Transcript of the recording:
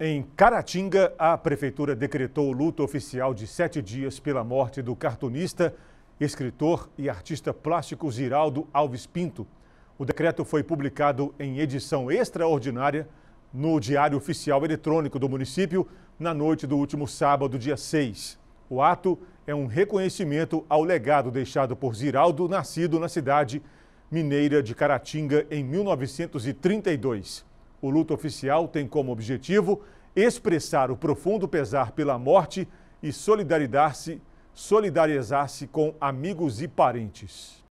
Em Caratinga, a prefeitura decretou luto oficial de sete dias pela morte do cartunista, escritor e artista plástico Ziraldo Alves Pinto. O decreto foi publicado em edição extraordinária no Diário Oficial Eletrônico do município na noite do último sábado, dia 6. O ato é um reconhecimento ao legado deixado por Ziraldo, nascido na cidade mineira de Caratinga em 1932. O luto oficial tem como objetivo expressar o profundo pesar pela morte e solidarizar-se solidarizar com amigos e parentes.